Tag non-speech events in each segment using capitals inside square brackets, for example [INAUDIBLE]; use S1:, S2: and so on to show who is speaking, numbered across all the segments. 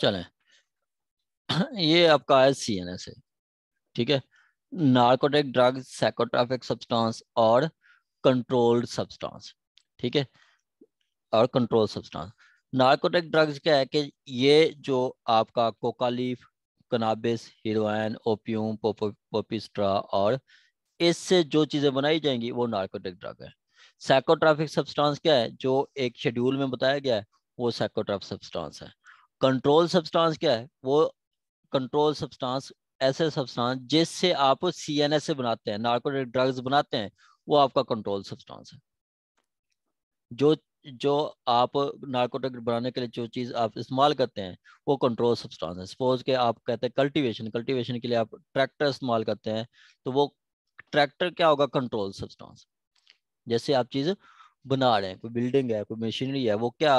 S1: चलें [CLEARS THROAT] ये आपका आया सी एन एस है ठीक है नार्कोटिक ड्रग साइकोट्राफिक सब्सटेंस और कंट्रोल्ड सब्सटेंस ठीक है और कंट्रोल सब्सटेंस नार्कोटिक ड्रग्स क्या है कि ये जो आपका coca leaf cannabis heroin opium poppy straw और इससे जो चीज़ें बनाई जाएंगी वो नार्कोटिक ड्रग है साइकोट्राफिक सब्सटेंस क्या है जो एक शेड्यूल में बताया गया है वो साइकोट्राफिक सब्सटेंस है कंट्रोल सब्सटेंस क्या है वो कंट्रोल सब्सटेंस ऐसे सब्सटेंस जिससे आप सी एन एस से बनाते हैं नार्कोटिक ड्रग्स बनाते हैं वो आपका कंट्रोल सब्सटेंस है जो जो आप नार्कोटिक बनाने के लिए जो चीज़ आप इस्तेमाल करते हैं वो कंट्रोल सब्सटेंस है सपोज के आप कहते हैं कल्टीवेशन कल्टीवेशन के लिए आप ट्रैक्टर इस्तेमाल करते हैं तो वो ट्रैक्टर क्या होगा कंट्रोल सब्सटेंस जैसे आप चीज़ बना रहे हैं कोई बिल्डिंग है कोई मशीनरी है वो क्या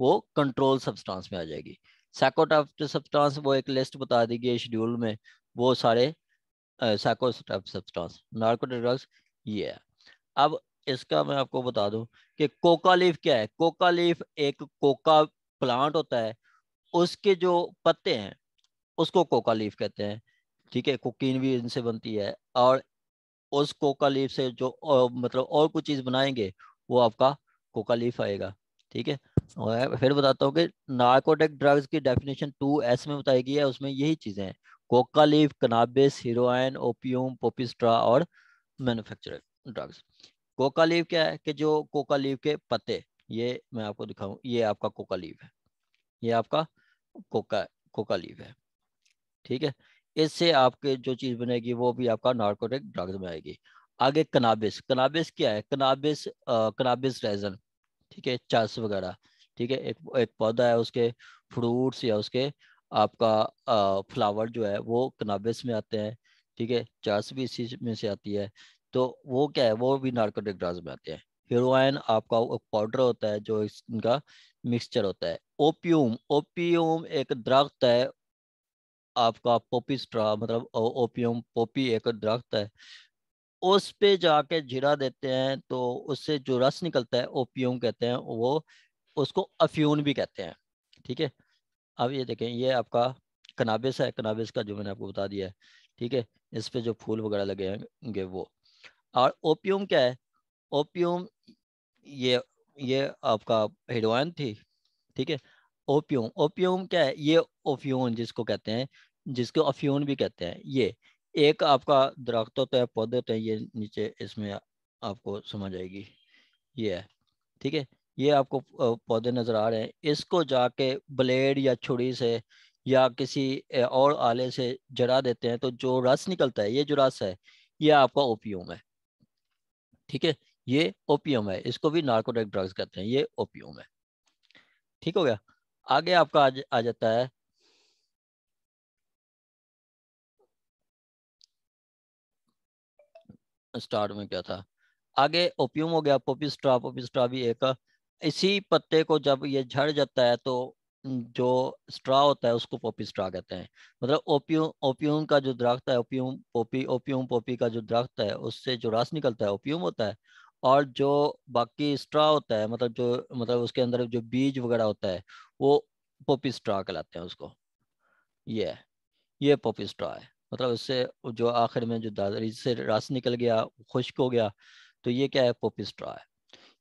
S1: वो कंट्रोल सब्सटेंस में आ जाएगी सैकोट ऑफ सब्सटेंस वो एक लिस्ट बता दी गई शेड्यूल में वो सारे साइकोटाफ सब्सटेंस नार्कोटिक ड्रग्स ये है अब इसका मैं आपको बता दूं कि कोका लीफ क्या है कोका लीफ एक कोका प्लांट होता है उसके जो पत्ते हैं उसको कोका लीफ कहते हैं ठीक है कोकीन भी इनसे बनती है और उस कोका लीफ से जो और, मतलब और कुछ चीज़ बनाएंगे वो आपका कोका लीफ आएगा ठीक है और फिर बताता हूँ कि नार्कोटिक ड्रग्स की डेफिनेशन टू एस में बताई गई है उसमें यही चीज़ें हैं coca leaf cannabis heroin opium poppy straw और मैनुफेक्चर ड्रग्स कोका लीव क्या है कि जो कोका लीव के पत्ते ये मैं आपको दिखाऊं ये आपका कोका लीव है ये आपका कोका कोका लीव है ठीक है इससे आपके जो चीज़ बनेगी वो भी आपका नार्कोटिक ड्रग्स में आएगी आगे कनाबिस कनाबिस क्या है कनाबिस कनाबिस रेजन ठीक है चस वगैरह ठीक है एक एक पौधा है उसके फ्रूट्स या उसके आपका फ्लावर जो है वो कनाबिस में आते हैं ठीक है चस भी इसी में से आती है तो वो क्या है वो भी नार्कोटिक ड्रग्स में आते हैं हीरोइन आपका पाउडर होता है जो इनका मिक्सचर होता है ओपियम ओपियम एक दरख्त है आपका पोपी स्ट्रा मतलब ओपियम पोपी एक दरख्त है उस पे जाके जिरा देते हैं तो उससे जो रस निकलता है ओपियम कहते हैं वो उसको अफ्यून भी कहते हैं ठीक है अब ये देखें ये आपका कनाबिस है कनाबिस का जो मैंने आपको बता दिया है ठीक है इस पे जो फूल वगैरह लगे होंगे वो और ओपियम क्या है ओपियम ये ये आपका हेडवाइन थी ठीक है ओपियम ओपियम क्या है ये ओफियन जिसको कहते हैं जिसको अफ्यून भी कहते हैं ये एक आपका दरख्त होता है पौधे होते हैं ये नीचे इसमें आपको समझ आएगी ये है ठीक है ये आपको पौधे नजर आ रहे हैं इसको जाके ब्लेड या छुड़ी से या किसी और आले से जरा देते हैं तो जो रस निकलता है ये जो रस है ये आपका ओपियम है ठीक है ये ओपियम है इसको भी नार्कोटिक ड्रग्स कहते हैं ये ओपियम है ठीक हो गया आगे आपका आ, आ जाता है स्टार्ट में क्या था आगे ओपियम हो गया पोपिस्ट्रा पोपिस्ट्रा भी एक इसी पत्ते को जब ये झड़ जाता है तो जो स्ट्रा होता है उसको पोपी स्ट्रा कहते हैं मतलब ओपियम ओपियम का जो दरख्त है ओपियम पोपी ओपियम पोपी का जो दरख्त है उससे जो रस निकलता है ओपियम होता है और जो बाकी स्ट्रा होता है मतलब जो मतलब उसके अंदर जो बीज वगैरह होता है वो पोपी स्ट्रा कहलाते हैं उसको ये ये पोपी स्ट्रा है मतलब उससे जो आखिर में जो दादरी से रास निकल गया खुश्क हो गया तो ये क्या है पोपिस्ट्रा है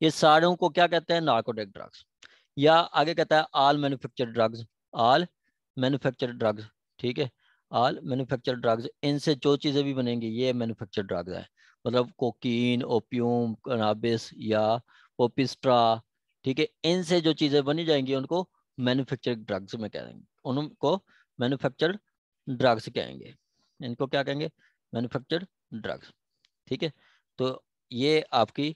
S1: ये सारों को क्या कहते हैं नार्कोटिक ड्रग्स या आगे कहता है all manufacture drugs all manufacture drugs ठीक है आल मैनुफेक्चर ड्रग्स इनसे जो चीज़ें भी बनेंगी ये मैनुफेक्चर ड्रग्स हैं मतलब कोकीन ओपियम कनाबिस या पोपिस्ट्रा ठीक है इनसे जो चीज़ें बनी जाएंगी उनको मैनुफेक्चर ड्रग्स में कहेंगे उनको मैनुफेक्चर ड्रग्स कहेंगे इनको क्या कहेंगे मैन्युफैक्चर्ड ड्रग्स ठीक है तो ये आपकी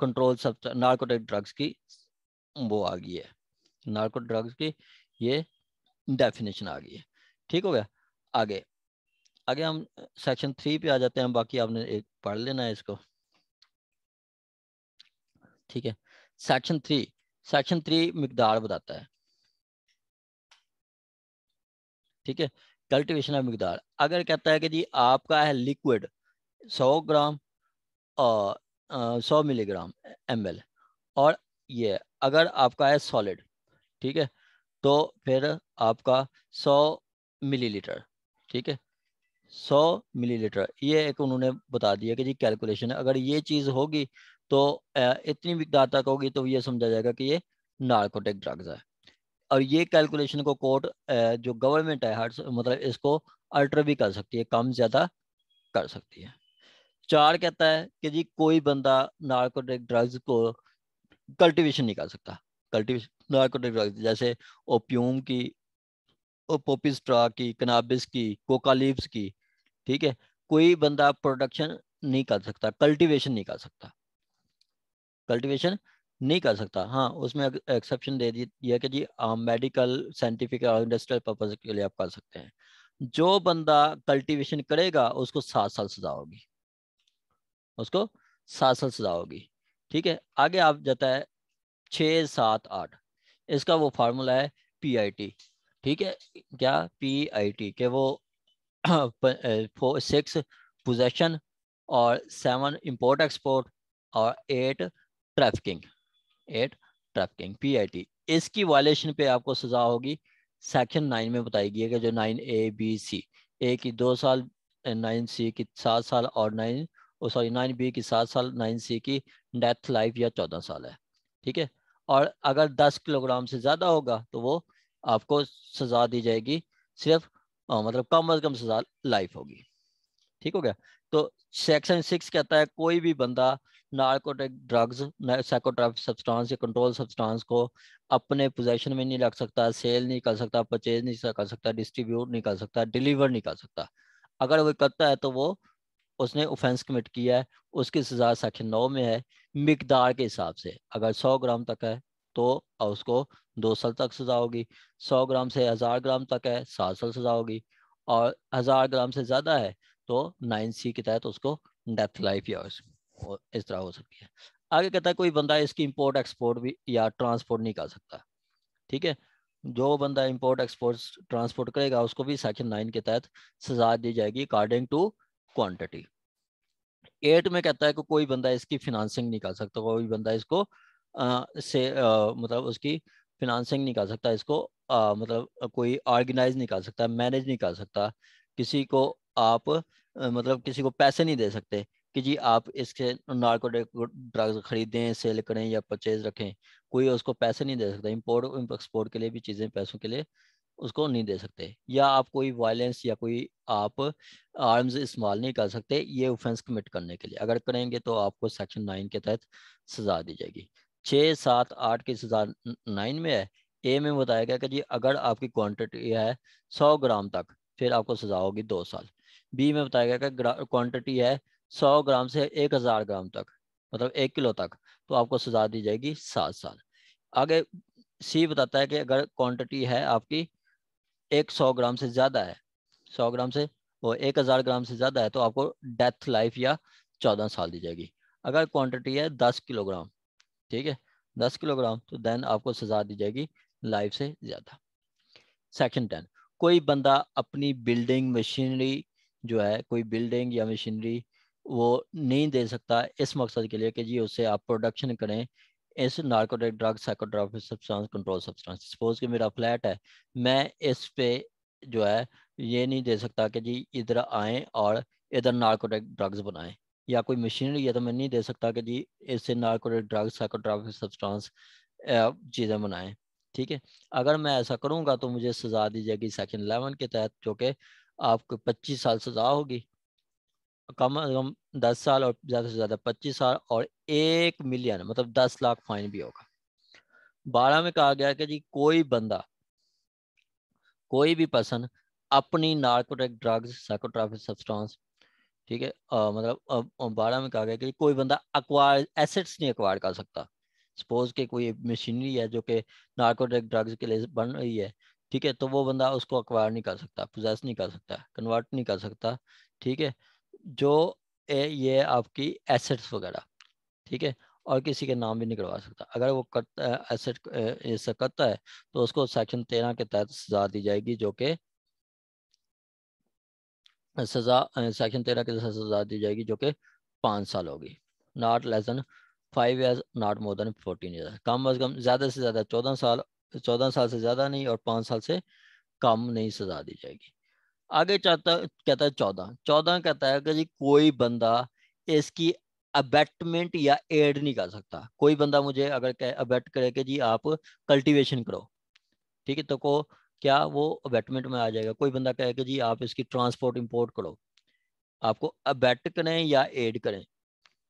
S1: कंट्रोल सब नार्कोटिक ड्रग्स की वो आ गई है नार्को ड्रग्स की ये डेफिनेशन आ गई है ठीक हो गया आगे आगे हम सेक्शन थ्री पे आ जाते हैं बाकी आपने एक पढ़ लेना है इसको ठीक है सेक्शन थ्री सेक्शन थ्री मकदार बताता है ठीक है कल्टिवेशन ऑफ मकदार अगर कहता है कि जी आपका है लिक्विड 100 ग्राम और सौ मिलीग्राम एम और ये अगर आपका है सॉलिड ठीक है तो फिर आपका 100 मिलीलीटर ठीक है 100 मिलीलीटर ये एक उन्होंने बता दिया कि जी कैलकुलेशन अगर ये चीज़ होगी तो इतनी मकदार तक होगी तो ये समझा जाएगा कि ये नार्कोटिक ड्रग्स है और ये कैलकुलेशन को कोर्ट जो गवर्नमेंट है हर मतलब इसको अल्टर भी कर सकती है कम ज़्यादा कर सकती है चार कहता है कि जी कोई बंदा नार्कोटिक ड्रग्स को कल्टीवेशन नहीं कर सकता कल्टीवेशन नार्कोटिक ड्रग्स जैसे ओप्यूम की ओपोपिस्ट्रा की कनाबिस की कोका की ठीक है कोई बंदा प्रोडक्शन नहीं कर सकता कल्टीवेशन नहीं कर सकता कल्टीवेशन नहीं कर सकता हाँ उसमें एक्सेप्शन दे दिया कि जी मेडिकल साइंटिफिक और इंडस्ट्रियल पर्पज के लिए आप कर सकते हैं जो बंदा कल्टीवेशन करेगा उसको सात साल सजा होगी उसको सात साल सजा होगी ठीक है आगे आप जाता है छ सात आठ इसका वो फार्मूला है पीआईटी ठीक है क्या पीआईटी के वो सिक्स [CLEARS THROAT] पोजेशन और सेवन इंपोर्ट एक्सपोर्ट और eight trafficking eight trafficking PIT इसकी वायलेशन पे आपको सजा होगी सेक्शन नाइन में बताई गई है कि जो नाइन ए बी सी ए की दो साल नाइन सी की सात साल और नाइन सॉरी नाइन बी की सात साल नाइन सी की डेथ लाइफ या चौदह साल है ठीक है और अगर दस किलोग्राम से ज़्यादा होगा तो वो आपको सजा दी जाएगी सिर्फ आ, मतलब कम अज कम सजा लाइफ होगी ठीक हो गया तो सेक्शन सिक्स कहता है कोई भी बंदा नार्कोटिक ड्रग्स साइकोट्राफिक सब्सटेंस या कंट्रोल सब्सटेंस को अपने पोजेशन में नहीं रख सकता सेल नहीं कर सकता परचेज नहीं कर सकता डिस्ट्रीब्यूट नहीं कर सकता डिलीवर नहीं कर सकता अगर वो करता है तो वो उसने ऑफेंस कमिट किया है उसकी सजा सेक्शन नौ में है मकदार के हिसाब से अगर सौ ग्राम तक है तो उसको दो साल तक सजा होगी सौ ग्राम से हज़ार ग्राम तक है सात साल सजा होगी और हज़ार ग्राम से ज़्यादा है तो नाइन सी के तहत उसको डेप्थ लाइफ या इस तरह हो सकती है आगे कहता है कोई बंदा इसकी इंपोर्ट एक्सपोर्ट भी या ट्रांसपोर्ट नहीं कर सकता ठीक है जो बंदा इंपोर्ट एक्सपोर्ट ट्रांसपोर्ट करेगा उसको भी सेक्शन नाइन के तहत सजा दी जाएगी अकॉर्डिंग टू क्वान्टिटी एट में कहता है कि कोई बंदा इसकी फिनांसिंग नहीं कर सकता कोई बंदा इसको आ, से आ, मतलब उसकी फिनांसिंग नहीं कर सकता इसको आ, मतलब कोई ऑर्गेनाइज नहीं कर सकता मैनेज नहीं कर सकता किसी को आप मतलब किसी को पैसे नहीं दे सकते कि जी आप इसके नार्कोटिक ड्रग्स खरीदें सेल करें या परचेज रखें कोई उसको पैसे नहीं दे सकता इम्पोर्ट एक्सपोर्ट के लिए भी चीज़ें पैसों के लिए उसको नहीं दे सकते या आप कोई वायलेंस या कोई आप आर्म्स इस्तेमाल नहीं कर सकते ये ऑफेंस कमिट करने के लिए अगर करेंगे तो आपको सेक्शन नाइन के तहत सजा दी जाएगी छः सात आठ की सजा नाइन में है ए में बताया गया कि जी अगर आपकी क्वान्टिटी है सौ ग्राम तक फिर आपको सजा होगी दो साल बी में बताया गया कि क्वांटिटी है सौ ग्राम से एक हज़ार ग्राम तक मतलब एक किलो तक तो आपको सजा दी जाएगी सात साल आगे सी बताता है कि अगर क्वांटिटी है आपकी एक सौ ग्राम से ज़्यादा है सौ ग्राम से वो एक हज़ार ग्राम से ज़्यादा है तो आपको डेथ लाइफ या चौदह साल दी जाएगी अगर क्वांटिटी है दस किलोग्राम ठीक है दस किलोग्राम तो देन आपको सजा दी जाएगी लाइफ से ज़्यादा सेक्शन टेन कोई बंदा अपनी बिल्डिंग मशीनरी जो है कोई बिल्डिंग या मशीनरी वो नहीं दे सकता इस मकसद के लिए कि जी उससे आप प्रोडक्शन करें इस narcotic drug psychotropic substance control substance suppose कि मेरा फ्लैट है मैं इस पे जो है ये नहीं दे सकता कि जी इधर आए और इधर नार्कोटिक ड्रग्स बनाएं या कोई मशीनरी है तो मैं नहीं दे सकता कि जी इससे नार्कोटिक ड्रग्स साइकोट्रॉफिक सब्सटेंस चीज़ें बनाएं ठीक है अगर मैं ऐसा करूँगा तो मुझे सज़ा दी जाएगी सेक्शन 11 के तहत जो कि आपको पच्चीस साल सजा होगी कम अज कम दस साल और ज़्यादा से ज़्यादा पच्चीस साल और एक मिलियन मतलब दस लाख फाइन भी होगा बारह में कहा गया कि जी कोई बंदा कोई भी पर्सन अपनी नार्कोटिक ड्रग्स साइकोट्राफिक सब्सटेंस ठीक है मतलब बारह में कहा गया कि कोई बंदा अक्वायर एसेट्स नहीं अक्वायर कर सकता सपोज के कोई मशीनरी है जो कि नार्कोटिक ड्रग्स के लिए बन रही है ठीक है तो वो बंदा उसको अक्वायर नहीं कर सकता प्रोजेस नहीं कर सकता कन्वर्ट नहीं कर सकता ठीक है जो ए, ये आपकी एसेट्स वगैरह ठीक है और किसी के नाम भी नहीं करवा सकता अगर वो करता है एसेट ऐसा करता है तो उसको सेक्शन तेरह के तहत सजा दी जाएगी जो कि सजा सेक्शन तेरह के तहत सजा दी जाएगी जो कि पाँच साल होगी not less than five years not more than fourteen year कम अज कम ज़्यादा से ज़्यादा चौदह साल चौदह साल से ज़्यादा नहीं और पाँच साल से कम नहीं सजा दी जाएगी आगे चाहता कहता है चौदह चौदह कहता है कि जी कोई बंदा इसकी अबेटमेंट या एड नहीं कर सकता कोई बंदा मुझे अगर कह अबेट करे कि जी आप कल्टीवेशन करो ठीक है तो को क्या वो अबेटमेंट में आ जाएगा कोई बंदा कहे कि जी आप इसकी ट्रांसपोर्ट इंपोर्ट करो आपको अबेट करें या एड करें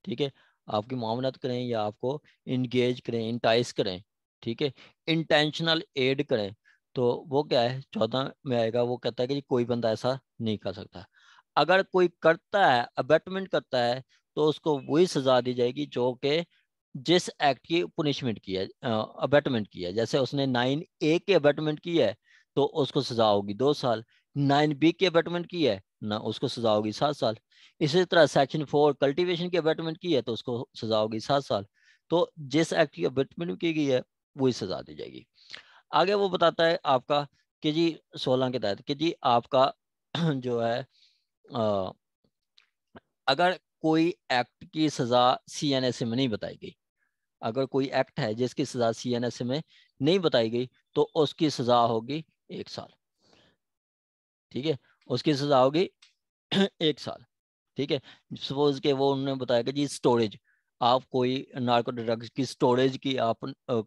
S1: ठीक है आपकी मामलत करें या आपको इंगेज करें इंटाइस करें ठीक है इंटेंशनल एड करें तो वो क्या है चौदह में आएगा वो कहता है कि कोई बंदा ऐसा नहीं कर सकता अगर कोई करता है अबेटमेंट करता है तो उसको वही सजा दी जाएगी जो कि जिस एक्ट की पुनिशमेंट की है अबेटमेंट की है जैसे उसने नाइन ए के अबेटमेंट की है तो उसको सजा होगी दो साल नाइन बी की अबेटमेंट की है ना उसको सजा होगी सात साल इसी तरह सेक्शन फोर कल्टीवेशन की अबेटमेंट की है तो उसको सजा होगी सात साल तो जिस एक्ट की अबेटमेंट की गई है ही सजा दी जाएगी आगे वो बताता है आपका कि जी सोलह के तहत कि जी आपका [CLEARS THROAT] जो है आ, अगर कोई एक्ट की सजा सी एन एस में नहीं बताई गई अगर कोई एक्ट है जिसकी सजा सी एन एस में नहीं बताई गई तो उसकी सजा होगी एक साल ठीक है उसकी सजा होगी [CLEARS THROAT] एक साल ठीक है सपोज के वो उन्होंने बताया कि जी स्टोरेज आप कोई नार्को ड्रग्स की स्टोरेज की आप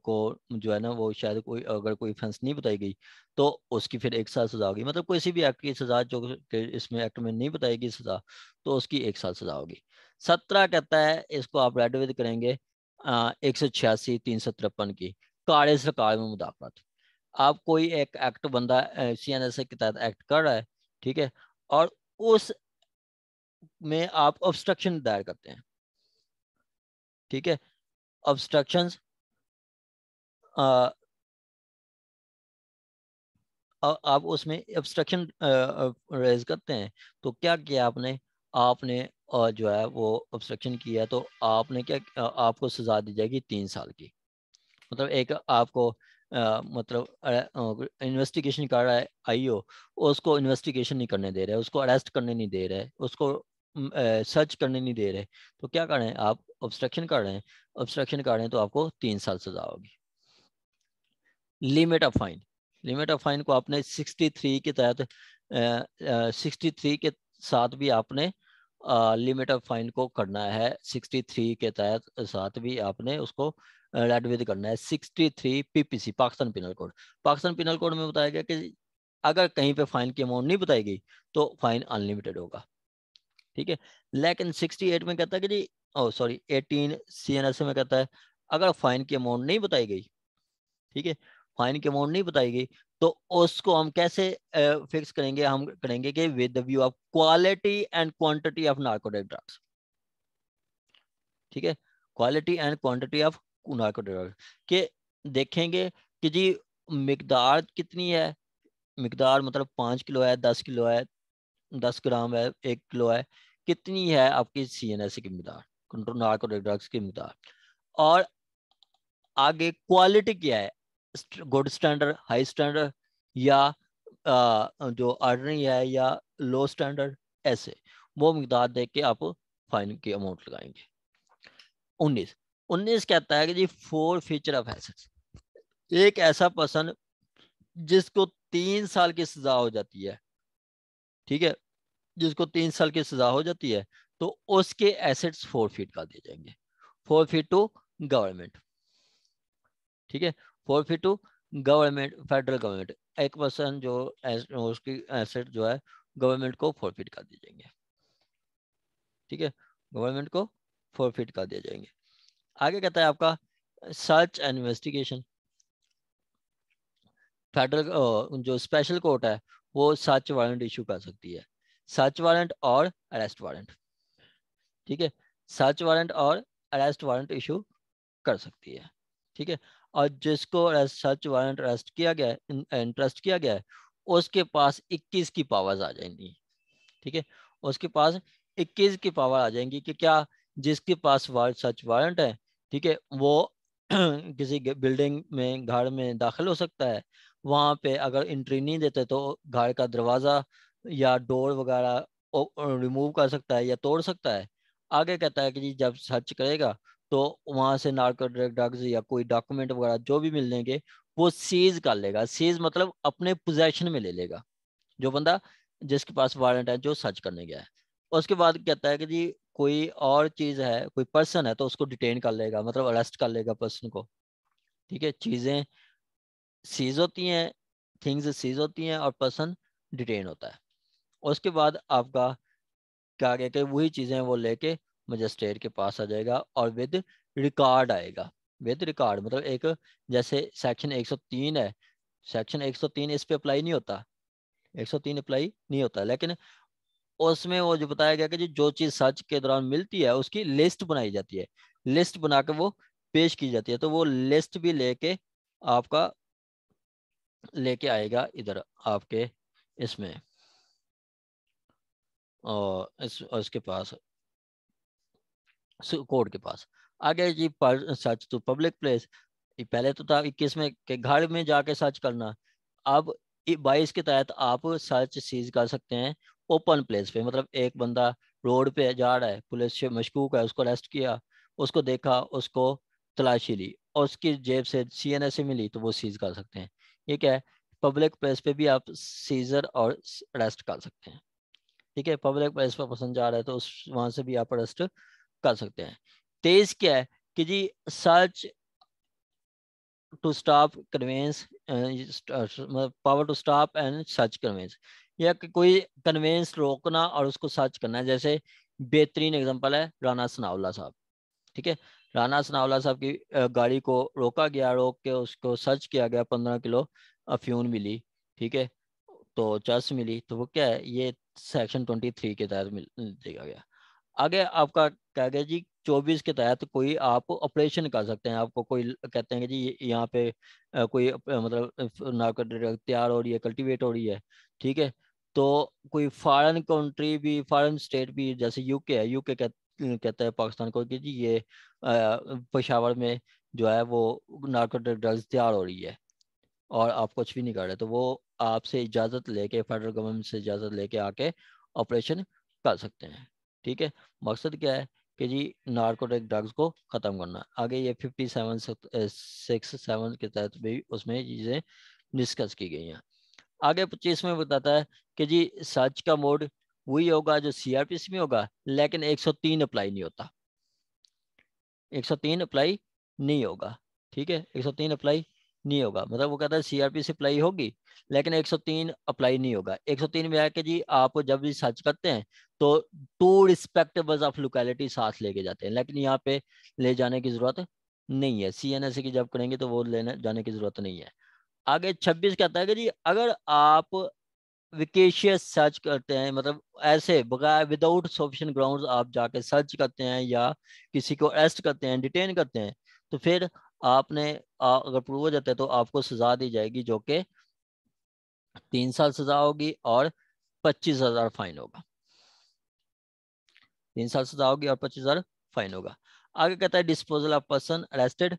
S1: को जो है ना वो शायद कोई अगर कोई फेंस नहीं बताई गई तो उसकी फिर एक साल सजा होगी मतलब किसी भी एक्ट की सजा जो इसमें एक्ट में नहीं बताई गई सजा तो उसकी एक साल सजा होगी सत्रह कहता है इसको आप रेड विद करेंगे एक सौ छियासी तीन सौ तिरपन की काले सरकार में मुदाफत आप कोई एक एक्ट बंदा सी एन एस ए के तहत एक्ट कर रहा है ठीक है और उस में आप ऑब्स्ट्रक्शन दायर करते हैं ठीक है ऑब्स्ट्रक्शन आप उसमें ऑब्स्ट्रक्शन रेज करते हैं तो क्या किया आपने आपने जो है वो ऑब्स्ट्रक्शन किया तो आपने क्या आपको सजा दी जाएगी तीन साल की मतलब एक आपको मतलब इन्वेस्टिगेशन कर रहा है आईओ उसको इन्वेस्टिगेशन नहीं करने दे रहा है उसको अरेस्ट करने नहीं दे रहा है उसको सर्च करने नहीं दे रहे तो क्या कर रहे हैं आप ऑब्स्ट्रक्शन कर रहे हैं ऑब्स्ट्रक्शन कर रहे हैं तो आपको तीन साल सजा होगी limit of fine limit of fine को आपने 63 के तहत सिक्सटी थ्री के साथ भी आपने लिमिट ऑफ फाइन को करना है 63 के तहत साथ भी आपने उसको रेड विद करना है 63 PPC Pakistan penal code Pakistan penal code में बताया गया कि अगर कहीं पे फाइन की अमाउंट नहीं बताई गई तो फाइन अनलिमिटेड होगा ठीक है लेकिन सिक्सटी एट में कहता है कि जी oh sorry eighteen C N S में कहता है अगर फाइन की अमाउंट नहीं बताई गई ठीक है फाइन की अमाउंट नहीं बताई गई तो उसको हम कैसे फिक्स करेंगे हम करेंगे कि with the view of quality and quantity of narcotic drugs ठीक है quality and quantity of narcotic drugs के देखेंगे कि जी मकदार कितनी है मकदार मतलब पाँच किलो है दस किलो है दस ग्राम है एक किलो है कितनी है आपकी सी एन एस की मकदार कंट्रोल नार्कोटिक ड्रग्स की मकदार और आगे क्वालिटी क्या है गुड स्टैंडर्ड हाई स्टैंडर्ड या आ, जो ऑर्डनरी है या लो स्टैंडर्ड ऐसे वो मकदार देख के आप फाइन की अमाउंट लगाएंगे उन्नीस उन्नीस कहता है कि जी फोर फीचर ऑफ एसेट्स एक ऐसा पर्सन जिसको तीन साल की सजा हो जाती है ठीक है जिसको तीन साल की सजा हो जाती है तो उसके एसेट्स फोर फीट कर दिए जाएंगे फोर फीट टू गवर्नमेंट ठीक है forfeit to government federal government एक पर्सन जो उसकी एसेट जो है गवर्नमेंट को फोर फीट कर दिए जाएंगे ठीक है गवर्नमेंट को फोर फीट कर दिए जाएंगे आगे कहता है आपका सर्च एंड इन्वेस्टिगेशन फेडरल जो स्पेशल कोर्ट है वो सर्च वारंट इशू कर सकती है सर्च वारंट और अरेस्ट वारंट ठीक है सर्च वारंट और अरेस्ट वारंट इशू कर सकती है ठीक है और जिसको सर्च वारंट अरेस्ट किया गया है इंटरेस्ट किया गया है उसके पास 21 की पावर्स आ जाएंगी ठीक है उसके पास 21 की पावर आ जाएंगी कि क्या जिसके पास वार्ड सर्च वारंट है ठीक है वो [CLEARS THROAT] किसी बिल्डिंग में घर में दाखिल हो सकता है वहाँ पे अगर इंट्री नहीं देते तो घर का दरवाज़ा या डोर वगैरह रिमूव कर सकता है या तोड़ सकता है आगे कहता है कि जी जब सर्च करेगा तो वहाँ से नार्को ड्रग्स या कोई डॉक्यूमेंट वगैरह जो भी मिल देंगे वो सीज कर लेगा सीज मतलब अपने पोजेशन में ले लेगा जो बंदा जिसके पास वारंट है जो सर्च करने गया है उसके बाद कहता है कि जी कोई और चीज़ है कोई पर्सन है तो उसको डिटेन कर लेगा मतलब अरेस्ट कर लेगा पर्सन को ठीक है चीज़ें सीज होती हैं थिंग्स सीज होती हैं और पर्सन डिटेन होता है उसके बाद आपका क्या हैं वही चीज़ें वो लेके मजिस्ट्रेट के पास आ जाएगा और विद रिकॉर्ड आएगा विद रिकॉर्ड मतलब एक जैसे सेक्शन 103 है सेक्शन 103 इस पे अप्लाई नहीं होता 103 अप्लाई नहीं होता लेकिन उसमें वो जो बताया गया कि जो जो चीज़ सर्च के दौरान मिलती है उसकी लिस्ट बनाई जाती है लिस्ट बना के वो पेश की जाती है तो वो लिस्ट भी लेके आपका लेके आएगा इधर आपके इसमें और इस उसके पास कोर्ट के पास आगे जी सच तो पब्लिक प्लेस पहले तो था इक्कीस में के घर में जाके सर्च करना अब बाईस के तहत आप सर्च सीज कर सकते हैं ओपन प्लेस पे मतलब एक बंदा रोड पे जा रहा है पुलिस से मशकूक है उसको अरेस्ट किया उसको देखा उसको तलाशी ली और उसकी जेब से सी एन एस मिली तो वो सीज कर सकते हैं ये क्या है पब्लिक प्लेस पे भी आप सीजर और अरेस्ट कर सकते हैं ठीक है पब्लिक प्लेस पर पसंद जा रहा है तो उस वहां से भी आप अरेस्ट कर सकते हैं तेज क्या है कि जी search to stop conveyance power to stop and search conveyance या कोई कन्वेंस रोकना और उसको सर्च करना है जैसे बेहतरीन एग्जांपल है राना सनावला साहब ठीक है राना सनावला साहब की गाड़ी को रोका गया रोक के उसको सर्च किया गया पंद्रह किलो अफ्यून मिली ठीक है तो चर्च मिली तो वो क्या है ये सेक्शन ट्वेंटी थ्री के तहत मिल देखा गया आगे आपका क्या गया जी चौबीस के तहत कोई आप ऑपरेशन कर सकते हैं आपको कोई कहते हैं कि जी यहाँ पे कोई मतलब नार्कोटिक तैयार हो रही है कल्टीवेट हो रही है ठीक है तो कोई फॉरेन कंट्री भी फॉरेन स्टेट भी जैसे यूके है यूके कहते हैं पाकिस्तान को कि जी ये पेशावर में जो है वो नार्कोटिक ड्रग्स तैयार हो रही है और आप कुछ भी नहीं कर रहे तो वो आपसे इजाज़त लेके फेडरल गवर्नमेंट से इजाज़त लेके आके ऑपरेशन कर सकते हैं ठीक है मकसद क्या है कि जी नार्कोटिक ड्रग्स को ख़त्म करना आगे ये फिफ्टी सेवन सिक्स सेवन के तहत भी उसमें चीज़ें डिस्कस की गई हैं आगे पच्चीस में बताता है कि जी सच का मोड वही होगा जो सीआरपीसी में होगा लेकिन 103 अप्लाई नहीं होता 103 अप्लाई नहीं होगा ठीक है 103 अप्लाई नहीं होगा मतलब वो कहता है सीआरपी से अप्लाई होगी लेकिन 103 अप्लाई नहीं होगा 103 में आके जी आप जब भी सर्च करते हैं तो टू रिस्पेक्टेबल्स ऑफ लोकेलिटी साथ लेके जाते हैं लेकिन यहाँ पे ले जाने की जरूरत नहीं है सी e की जब करेंगे तो वो लेने जाने की जरूरत नहीं है आगे छब्बीस कहता है कि जी अगर आप विकेशियस सर्च करते हैं मतलब ऐसे बगैर विदाउट सोफिशन ग्राउंड आप जाके सर्च करते हैं या किसी को अरेस्ट करते हैं डिटेन करते हैं तो फिर आपने आ, अगर प्रूव हो जाता है तो आपको सजा दी जाएगी जो कि तीन साल सजा होगी और पच्चीस हजार फाइन होगा तीन साल सजा होगी और पच्चीस हजार फाइन होगा आगे कहता है डिस्पोजल ऑफ पर्सन अरेस्टेड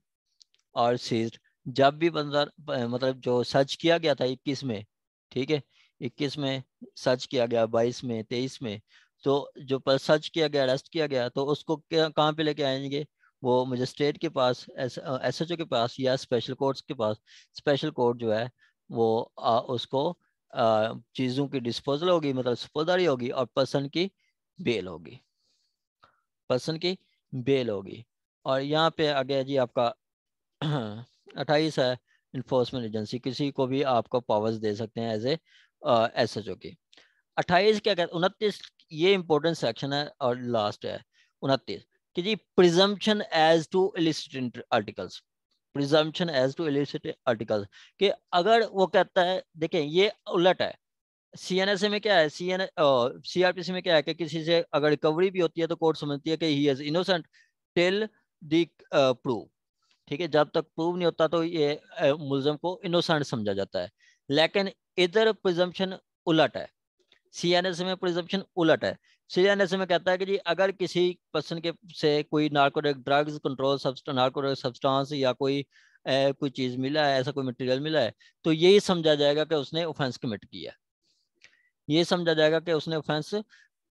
S1: और सीज्ड जब भी बंदर मतलब जो सर्च किया गया था इक्कीस में ठीक है इक्कीस में सर्च किया गया बाईस में तेईस में तो जो सर्च किया गया अरेस्ट किया गया तो उसको कहाँ पे लेके आएंगे वो मजिस्ट्रेट के पास एस एच ओ के पास या स्पेशल कोर्ट्स के पास स्पेशल कोर्ट जो है वो आ, उसको चीज़ों की डिस्पोजल होगी मतलब सपोदारी होगी और पर्सन की बेल होगी पर्सन की बेल होगी और यहाँ पे आगे जी आपका [CLEARS THROAT] अट्ठाईस है इन्फोर्समेंट एजेंसी किसी को भी आपको पावर्स दे सकते हैं as a S H O की अट्ठाईस क्या कहते उनतीस ये इम्पोर्टेंट सेक्शन है और लास्ट है उनतीस कि जी presumption as to illicit articles presumption as to illicit articles कि अगर वो कहता है देखें ये उलट है सी एन एस ए में क्या है C N C R P C में क्या है कि किसी से अगर रिकवरी भी होती है तो कोर्ट समझती है कि he is innocent till the prove ठीक है जब तक प्रूव नहीं होता तो ये uh, मुलजम को इनोसेंट समझा जाता है लेकिन इधर प्रिजम्पन उलट है सी एन एस ए में प्रिजम्पन उलट है सीजन ऐसे में कहता है कि जी अगर किसी पर्सन के से कोई narcotic drugs control narcotic substance या कोई ए, कोई चीज़ मिला है ऐसा कोई मटेरियल मिला है तो यही समझा जाएगा कि उसने ऑफेंस कमिट किया है ये समझा जाएगा कि उसने ऑफेंस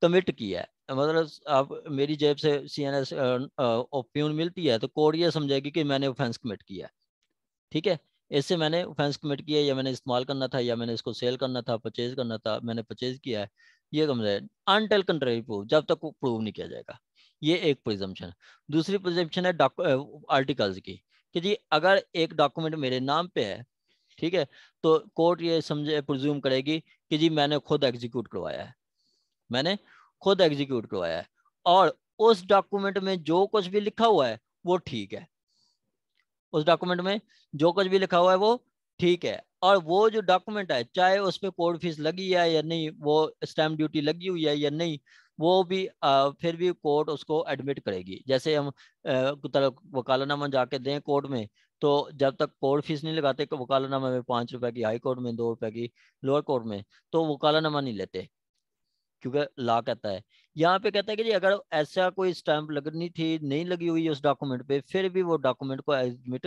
S1: कमिट किया है मतलब आप मेरी जेब से सी एन एस ओप्यून मिलती है तो कोर्ट ये समझेगी कि मैंने ऑफेंस कमिट किया है ठीक है इससे मैंने ऑफेंस कमिट किया या मैंने इस्तेमाल करना था या मैंने इसको सेल करना था परचेज करना था मैंने परचेज किया है ये कम कंजर्ट अनटेल कंट्री प्रूव जब तक प्रूव नहीं किया जाएगा ये एक प्रिजम्पन दूसरी प्रिजम्पन है आर्टिकल्स की कि जी अगर एक डॉक्यूमेंट मेरे नाम पे है ठीक है तो कोर्ट ये समझे प्रज्यूम करेगी कि जी मैंने खुद एग्जीक्यूट करवाया है मैंने खुद एग्जीक्यूट करवाया है और उस डॉक्यूमेंट में जो कुछ भी लिखा हुआ है वो ठीक है उस डॉक्यूमेंट में जो कुछ भी लिखा हुआ है वो ठीक है और वो जो डॉक्यूमेंट है चाहे उस पर कोर्ट फीस लगी है या नहीं वो स्टैम्प ड्यूटी लगी हुई है या नहीं वो भी आ, फिर भी कोर्ट उसको एडमिट करेगी जैसे हम वकालनामा जाके दें कोर्ट में तो जब तक कोर्ट फीस नहीं लगाते वकालनामा में पाँच रुपए की हाई कोर्ट में दो रुपए की लोअर कोर्ट में तो वकालनामा नहीं लेते क्योंकि ला कहता है यहाँ पे कहता है कि जी अगर ऐसा कोई स्टैंप लगनी थी नहीं लगी हुई उस डॉक्यूमेंट पे फिर भी वो डॉक्यूमेंट को एडमिट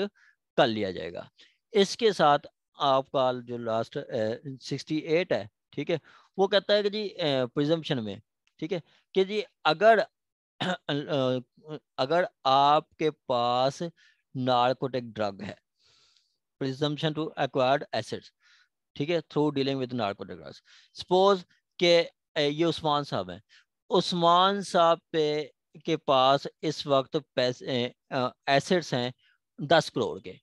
S1: कर लिया जाएगा इसके साथ आपका जो लास्ट सिक्सटी एट है ठीक है वो कहता है कि जी प्रिजम्पन में ठीक है कि जी अगर अगर आपके पास नार्कोटिक ड्रग है प्रिजम्पन टू एक्वायर्ड एसिड्स ठीक है through dealing with narcotic drugs suppose के ये उस्मान साहब हैं उस्मान साहब पे के पास इस वक्त पैसे एसिड्स हैं दस करोड़ के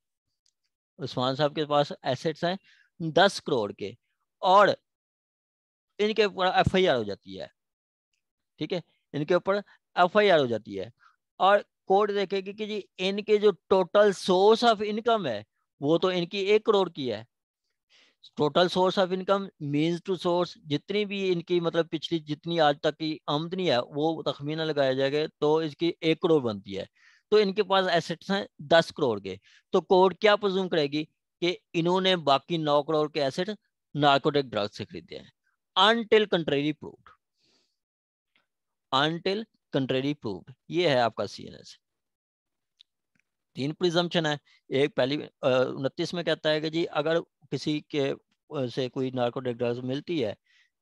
S1: उस्मान साहब के पास एसेट्स हैं दस करोड़ के और इनके ऊपर एफ आई आर हो जाती है ठीक है इनके ऊपर एफ आई आर हो जाती है और कोर्ट देखेगी कि जी इनके जो टोटल सोर्स ऑफ इनकम है वो तो इनकी एक करोड़ की है total source of income means to source जितनी भी इनकी मतलब पिछली जितनी आज तक की आमदनी है वो तखमीना लगाया जाएगा तो इसकी एक करोड़ बनती है तो इनके पास एसेट्स हैं दस करोड़ के तो कोर्ट क्या प्रजूम करेगी कि इन्होंने बाकी नौ करोड़ के एसेट नार्कोटिक ड्रग से खरीदे हैं until contrary proved until contrary proved ये है आपका सीएनएस तीन प्रिजम्पशन है एक पहली उनतीस में कहता है कि जी अगर किसी के से कोई नार्कोटिक ड्रग्स मिलती है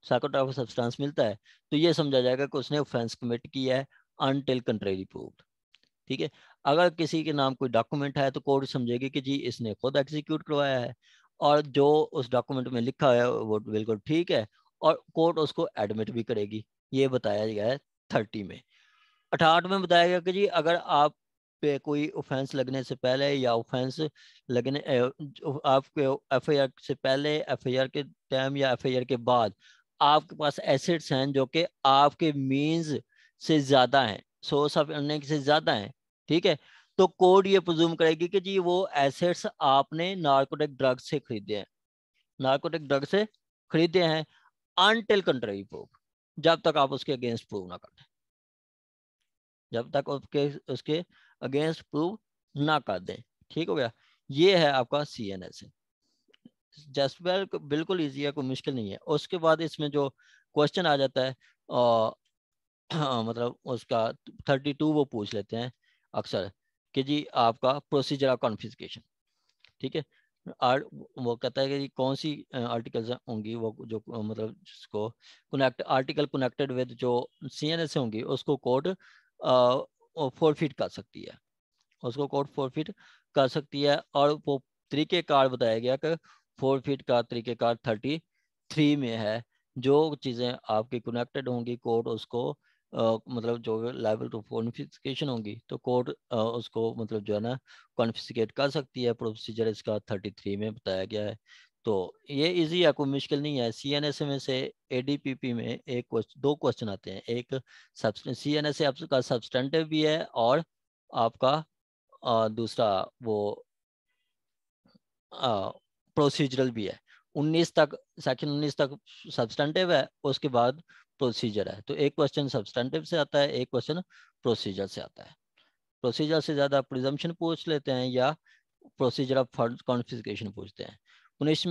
S1: सार्कोट्राफिक सब्सटेंस मिलता है तो ये समझा जाएगा कि उसने ऑफेंस कमिट किया है अनटिल कंट्रेरी प्रूव्ड ठीक है अगर किसी के नाम कोई डॉक्यूमेंट है तो कोर्ट समझेगी कि जी इसने खुद एग्जीक्यूट करवाया है और जो उस डॉक्यूमेंट में लिखा है वो बिल्कुल ठीक है और कोर्ट उसको एडमिट भी करेगी ये बताया गया है थर्टी में अठाठ में बताया गया कि जी अगर आप पे कोई ऑफेंस लगने से पहले या ऑफेंस लगने आपके एफआईआर से पहले एफ के टाइम या एफ के बाद आपके पास एसेट्स हैं जो कि आपके मीन्स से ज़्यादा हैं सोर्स ऑफ अर्निंग से ज्यादा है ठीक है तो कोर्ट ये प्रजूम करेगी कि जी वो एसेट्स आपने नार्कोटिक ड्रग से खरीदे हैं नार्कोटिक ड्रग से खरीदे हैं अनटिल कंट्री प्रूफ जब तक आप उसके अगेंस्ट प्रूव ना कर दें जब तक उसके उसके अगेंस्ट प्रूव ना कर दें ठीक हो गया ये है आपका सी एन एस जस्ट बिल्कुल ईजी है कोई मुश्किल नहीं है उसके बाद इसमें जो क्वेश्चन आ जाता है हाँ, मतलब उसका थर्टी टू वो पूछ लेते हैं अक्सर कि जी आपका प्रोसीजर ऑफ कॉन्फिसकेशन ठीक है आर वो कहता है कि जी कौन सी आर्टिकल्स होंगी वो जो मतलब जिसको कनेक्ट आर्टिकल कनेक्टेड विद जो सी एन एस होंगी उसको कोर्ट फोर फिट कर सकती है उसको कोर्ट फोर फिट कर सकती है और वो तरीके कार बताया गया कि फोर फिट का तरीके कार थर्टी थ्री में है जो चीज़ें आपकी कनेक्टेड होंगी कोर्ट उसको मतलब जो लाइबल टू कॉन्फिस्केशन होगी तो कोर्ट उसको मतलब जो है ना कॉन्फिस्केट कर सकती है प्रोसीजर इसका थर्टी थ्री में बताया गया है तो ये इजी है कोई मुश्किल नहीं है सी एन एस में से ए डी पी पी में एक दो क्वेश्चन आते हैं एक सी एन एस का सब्सटेंटिव भी है और आपका आ, दूसरा वो प्रोसीजरल भी है 19 तक सेक्शन 19 तक सब्सटेंटिव है उसके बाद प्रोसीजर है तो एक क्वेश्चन सब्सटेंटिव से आता है एक क्वेश्चन प्रोसीजर से आता है प्रोसीजर से ज़्यादा प्रिजम्पन पूछ लेते हैं या प्रोसीजर ऑफ फंड कॉन्फिस्केशन पूछते हैं पुनिशमेंट